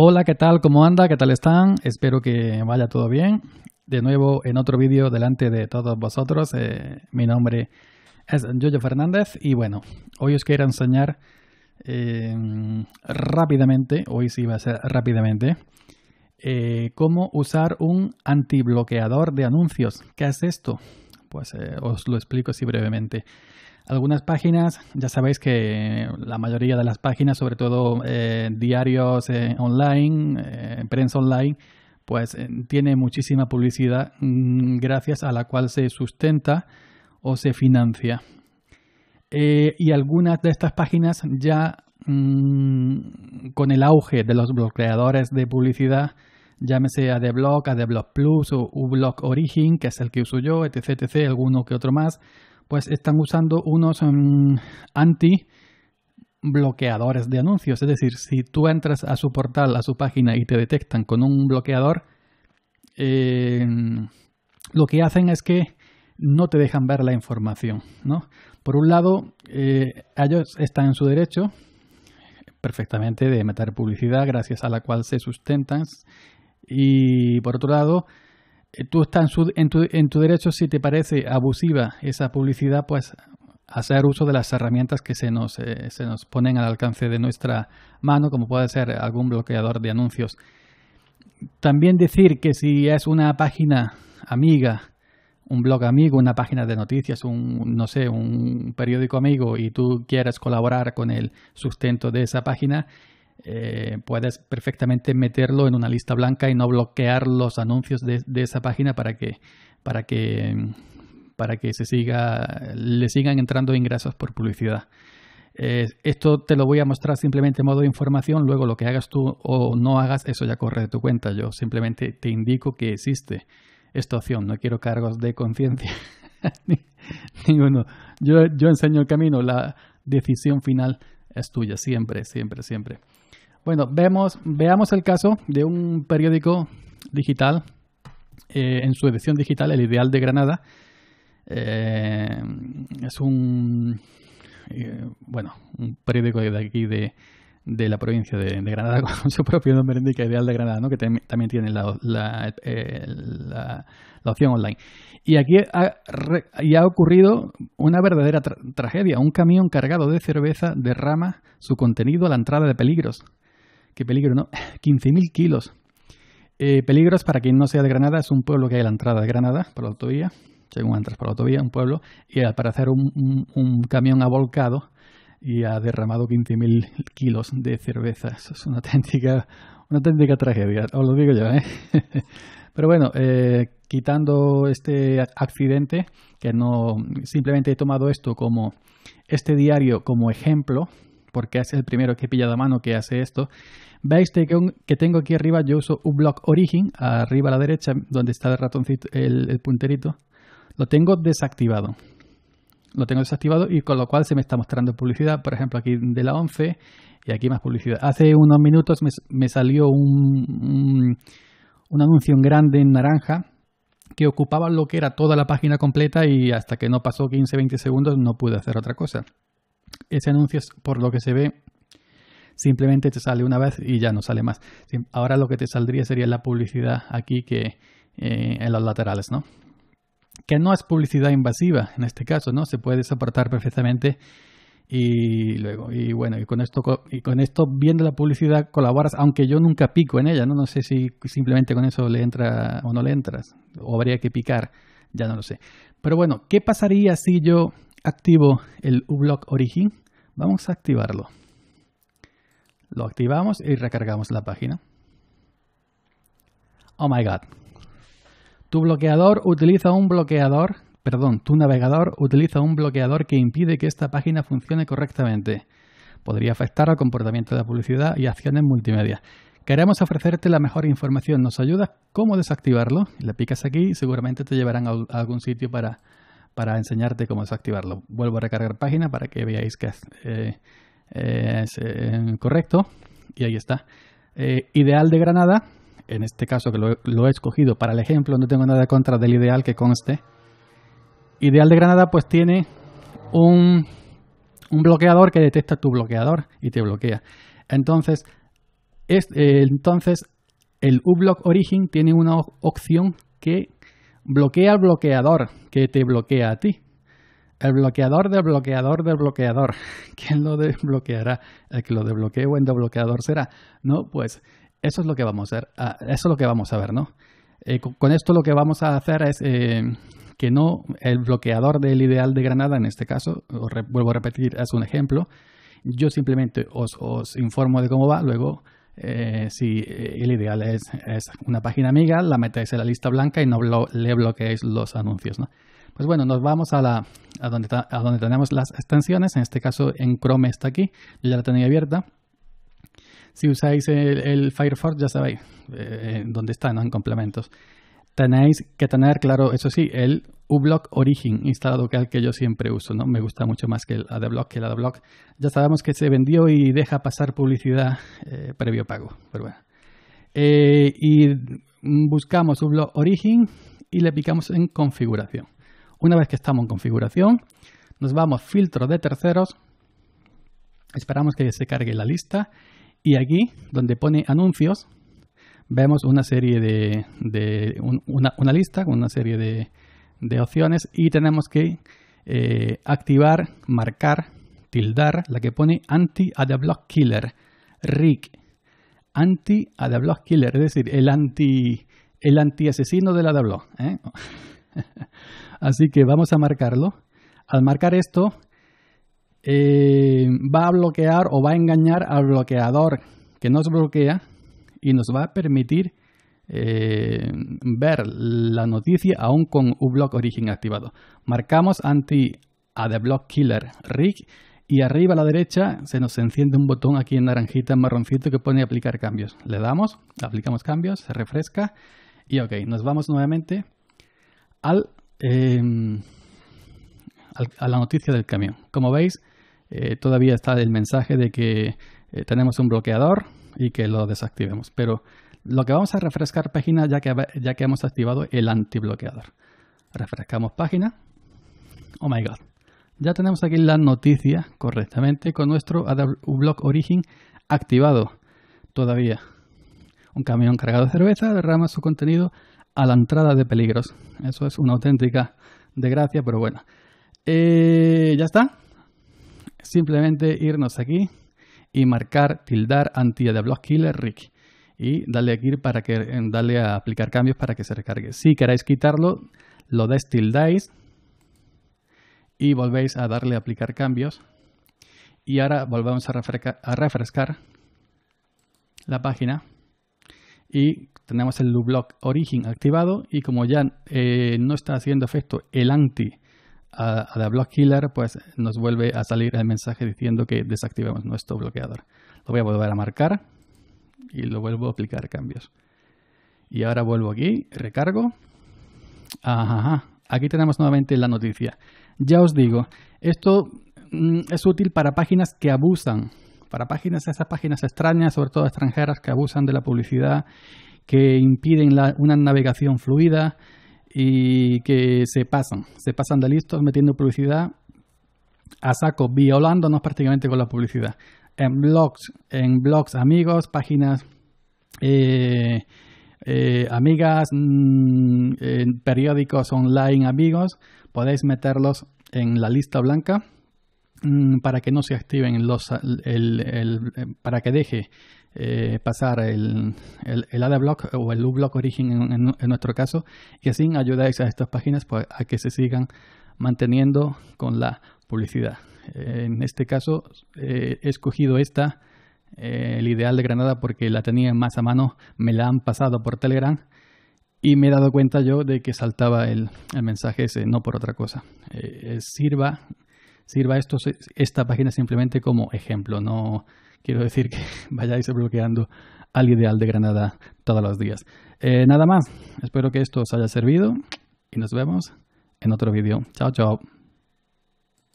Hola, ¿qué tal? ¿Cómo anda? ¿Qué tal están? Espero que vaya todo bien. De nuevo en otro vídeo delante de todos vosotros. Eh, mi nombre es Yoyo Fernández y bueno, hoy os quiero enseñar em, rápidamente, hoy sí va a ser rápidamente, eh, cómo usar un antibloqueador de anuncios. ¿Qué es esto? Pues eh, os lo explico así brevemente. Algunas páginas, ya sabéis que la mayoría de las páginas, sobre todo eh, diarios eh, online, eh, prensa online, pues tiene muchísima publicidad mm, gracias a la cual se sustenta o se financia. y algunas de estas páginas ya mm, con el auge de los bloqueadores de publicidad, llámese AdBlock, AdBlock Plus o uBlock Origin, que es el que uso yo, etc, etc, alguno que otro más, pues están usando unos em, anti bloqueadores de anuncios. Es decir, si tú entras a su portal, a su página y te detectan con un bloqueador, em, lo que hacen es que no te dejan ver la información. Por un lado, eh, ellos están en su derecho perfectamente de meter publicidad gracias a la cual se sustentan. Y por otro lado, eh, tú estás en, tu, derecho si te parece abusiva esa publicidad, pues hacer uso de las herramientas que se nos, eh, se nos ponen al alcance de nuestra mano, como puede ser algún bloqueador de anuncios. También decir que si es una página amiga, un blog amigo, una página de noticias, un no sé, un periódico amigo y tú quieres colaborar con el sustento de esa página, eh, puedes perfectamente meterlo en una lista blanca y no bloquear los anuncios de, esa página para que, para que, para que se siga, le sigan entrando ingresos por publicidad. Eh, esto te lo voy a mostrar simplemente en modo de información, luego lo que hagas tú o no hagas, eso ya corre de tu cuenta. Yo simplemente te indico que existe esta opción, no quiero cargos de conciencia. Yo, yo enseño el camino, la decisión final es tuya, siempre, siempre, siempre. Bueno, vemos, veamos el caso de un periódico digital, eh, en su edición digital, El Ideal de Granada. Eh, es un, eh, bueno, un periódico de aquí de, de la provincia de, Granada con su propio nombre indica ideal de Granada, ¿no? que también tiene eh, la, opción online. Y aquí ha, y ha ocurrido una verdadera tragedia. Un camión cargado de cerveza derrama su contenido a la entrada de peligros. ¿Qué peligro, no? 15.000 kilos. Eh, peligros, para quien no sea de Granada, es un pueblo que hay a la entrada de Granada, por la autovía, según entras por la autovía, un pueblo, y al parecer un, camión ha y ha derramado 15.000 kilos de cerveza. es una auténtica, una auténtica tragedia, os lo digo yo. ¿eh? Pero bueno, eh, quitando este accidente, que no simplemente he tomado esto como este diario como ejemplo, porque es el primero que he pillado a mano que hace esto. Veis que tengo aquí arriba, yo uso un Block Origin, arriba a la derecha, donde está el ratoncito, el punterito. Lo tengo desactivado lo tengo desactivado y con lo cual se me está mostrando publicidad, por ejemplo aquí de la 11 y aquí más publicidad. Hace unos minutos me, salió un, un, anuncio en grande en naranja que ocupaba lo que era toda la página completa y hasta que no pasó 15-20 segundos no pude hacer otra cosa. Ese anuncio, por lo que se ve, simplemente te sale una vez y ya no sale más. Ahora lo que te saldría sería la publicidad aquí que eh, en los laterales, ¿no? que no es publicidad invasiva en este caso, ¿no? Se puede desaportar perfectamente y luego y bueno y con esto y con esto viendo la publicidad colaboras aunque yo nunca pico en ella no no sé si simplemente con eso le entra o no le entras o habría que picar ya no lo sé pero bueno qué pasaría si yo activo el uBlock Origin vamos a activarlo lo activamos y recargamos la página oh my god tu bloqueador utiliza un bloqueador, perdón, tu navegador utiliza un bloqueador que impide que esta página funcione correctamente. Podría afectar al comportamiento de la publicidad y acciones multimedia. Queremos ofrecerte la mejor información. ¿Nos ayuda cómo desactivarlo? Le picas aquí y seguramente te llevarán a algún sitio para, enseñarte cómo desactivarlo. Vuelvo a recargar página para que veáis que es, eh, eh, correcto. Y ahí está. Eh, ideal de Granada, en este caso que lo, he escogido para el ejemplo, no tengo nada contra del ideal que conste. Ideal de Granada pues tiene un, bloqueador que detecta tu bloqueador y te bloquea. Entonces, es, eh, entonces el uBlock Origin tiene una opción que bloquea al bloqueador que te bloquea a ti. El bloqueador del bloqueador del bloqueador. ¿Quién lo desbloqueará? El que lo desbloquee o el desbloqueador será. No, pues eso es lo que vamos a ver, ah, eso es lo que vamos a ver, ¿no? Eh, con, esto lo que vamos a hacer es eh, que no el bloqueador del ideal de Granada, en este caso, os vuelvo a repetir, es un ejemplo. Yo simplemente os, informo de cómo va, luego eh, si el ideal es, una página amiga, la metéis en la lista blanca y no le bloqueéis los anuncios. Pues bueno, nos vamos a, la, a donde, a donde tenemos las extensiones, en este caso en Chrome está aquí, ya la tenía abierta si usáis el, Firefox, ya sabéis eh, eh, dónde está, en complementos. Tenéis que tener, claro, eso sí, el uBlock Origin instalado, que es el que yo siempre uso, ¿no? Me gusta mucho más que el AdBlock, que el AdBlock. Ya sabemos que se vendió y deja pasar publicidad eh, previo pago, pero y buscamos uBlock Origin y le picamos en configuración. Una vez que estamos en configuración, nos vamos a filtro de terceros, esperamos que se cargue la lista y aquí, donde pone anuncios, vemos una serie de, una, lista con una serie de, de, opciones y tenemos que eh, activar, marcar, tildar la que pone anti-adblock killer, rick anti-adblock killer, es decir, el anti el de la adblock. Así que vamos a marcarlo. Al marcar esto, eh, va a bloquear o va a engañar al bloqueador que nos bloquea y nos va a permitir eh, ver la noticia aún con un uBlock origen activado. Marcamos anti a the block killer rig y arriba a la derecha se nos enciende un botón aquí en naranjita, en marroncito que pone aplicar cambios. Le damos, aplicamos cambios, se refresca y ok, nos vamos nuevamente al... Eh, a la noticia del camión. Como veis, eh, todavía está el mensaje de que eh, tenemos un bloqueador y que lo desactivemos. Pero lo que vamos a refrescar página ya que, ya que hemos activado el antibloqueador. Refrescamos página. Oh my god. Ya tenemos aquí la noticia correctamente con nuestro Block Origin activado todavía. Un camión cargado de cerveza derrama su contenido a la entrada de peligros. Eso es una auténtica desgracia, pero bueno. Eh, ya está. Simplemente irnos aquí y marcar tildar anti de block killer Rick y darle aquí para que darle a aplicar cambios para que se recargue. Si queréis quitarlo, lo destildáis y volvéis a darle a aplicar cambios. Y ahora volvemos a, refrescar la página y tenemos el block Origin activado y como ya eh, no está haciendo efecto el anti a, a Block Killer, pues nos vuelve a salir el mensaje diciendo que desactivemos nuestro bloqueador. Lo voy a volver a marcar y lo vuelvo a aplicar cambios. Y ahora vuelvo aquí, recargo. Ajá, aquí tenemos nuevamente la noticia. Ya os digo, esto mm, es útil para páginas que abusan, para páginas, esas páginas extrañas, sobre todo extranjeras, que abusan de la publicidad, que impiden una navegación fluida, y que se pasan, se pasan de listos metiendo publicidad a saco, violándonos prácticamente con la publicidad. En blogs, en blogs amigos, páginas eh, eh, amigas, mm, en periódicos online amigos, podéis meterlos en la lista blanca mm, para que no se activen los, para que deje eh, pasar el, el, el o el uBlock origin en, nuestro caso, y así ayudáis a estas páginas pues, a que se sigan manteniendo con la publicidad. Eh, en este caso eh, he escogido esta, el ideal de Granada, porque la tenía más a mano, me la han pasado por Telegram y me he dado cuenta yo de que saltaba el, el mensaje ese, no por otra cosa. sirva sirva esto, esta página simplemente como ejemplo, no Quiero decir que vayáis bloqueando al ideal de Granada todos los días. Eh, nada más, espero que esto os haya servido y nos vemos en otro vídeo. Chao, chao.